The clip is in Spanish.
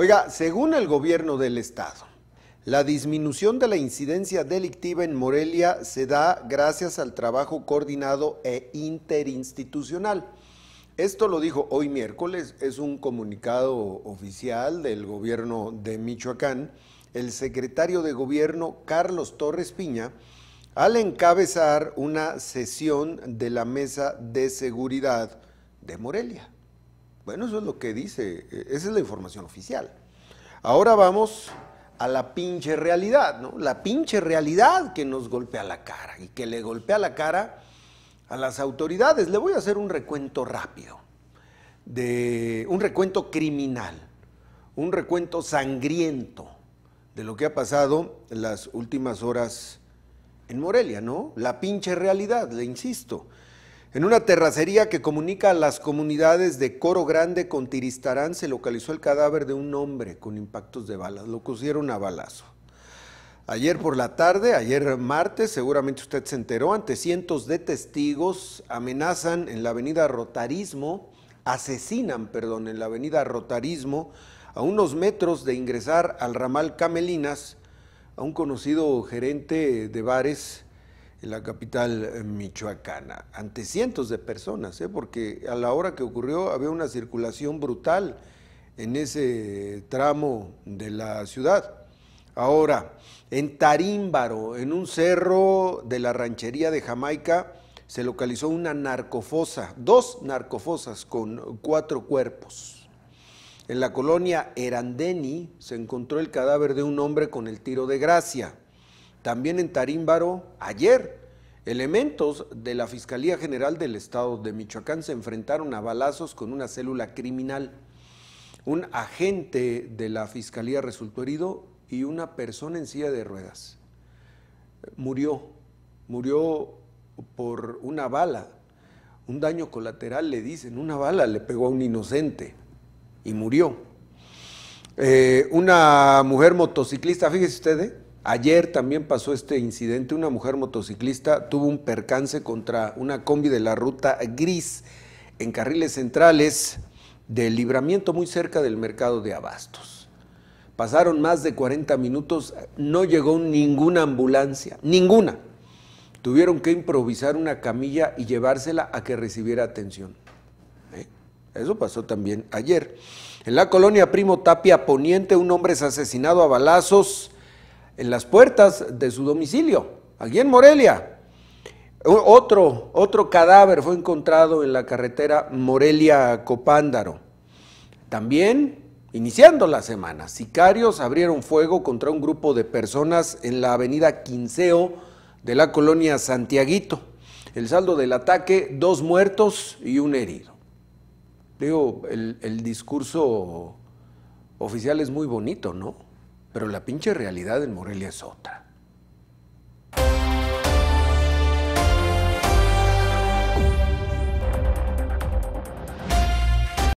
Oiga, según el gobierno del estado, la disminución de la incidencia delictiva en Morelia se da gracias al trabajo coordinado e interinstitucional. Esto lo dijo hoy miércoles, es un comunicado oficial del gobierno de Michoacán, el secretario de gobierno Carlos Torres Piña, al encabezar una sesión de la Mesa de Seguridad de Morelia. Bueno, eso es lo que dice, eh, esa es la información oficial. Ahora vamos a la pinche realidad, ¿no? La pinche realidad que nos golpea la cara y que le golpea la cara a las autoridades. Le voy a hacer un recuento rápido, de un recuento criminal, un recuento sangriento de lo que ha pasado en las últimas horas en Morelia, ¿no? La pinche realidad, le insisto. En una terracería que comunica a las comunidades de Coro Grande con Tiristarán se localizó el cadáver de un hombre con impactos de balas. Lo pusieron a balazo. Ayer por la tarde, ayer martes, seguramente usted se enteró, ante cientos de testigos amenazan en la avenida Rotarismo, asesinan, perdón, en la avenida Rotarismo, a unos metros de ingresar al ramal Camelinas, a un conocido gerente de bares en la capital eh, michoacana, ante cientos de personas, ¿eh? porque a la hora que ocurrió había una circulación brutal en ese tramo de la ciudad. Ahora, en Tarímbaro, en un cerro de la ranchería de Jamaica, se localizó una narcofosa, dos narcofosas con cuatro cuerpos. En la colonia Erandeni se encontró el cadáver de un hombre con el tiro de gracia. También en Tarímbaro, ayer, elementos de la Fiscalía General del Estado de Michoacán se enfrentaron a balazos con una célula criminal. Un agente de la Fiscalía resultó herido y una persona en silla de ruedas murió, murió por una bala, un daño colateral le dicen, una bala le pegó a un inocente y murió. Eh, una mujer motociclista, fíjese ustedes ¿eh? Ayer también pasó este incidente, una mujer motociclista tuvo un percance contra una combi de la ruta gris en carriles centrales del libramiento muy cerca del mercado de abastos. Pasaron más de 40 minutos, no llegó ninguna ambulancia, ninguna. Tuvieron que improvisar una camilla y llevársela a que recibiera atención. ¿Eh? Eso pasó también ayer. En la colonia Primo Tapia Poniente, un hombre es asesinado a balazos en las puertas de su domicilio, aquí en Morelia. Otro, otro cadáver fue encontrado en la carretera Morelia-Copándaro. También, iniciando la semana, sicarios abrieron fuego contra un grupo de personas en la avenida Quinceo de la colonia Santiaguito. El saldo del ataque, dos muertos y un herido. Digo, el, el discurso oficial es muy bonito, ¿no? Pero la pinche realidad en Morelia es otra.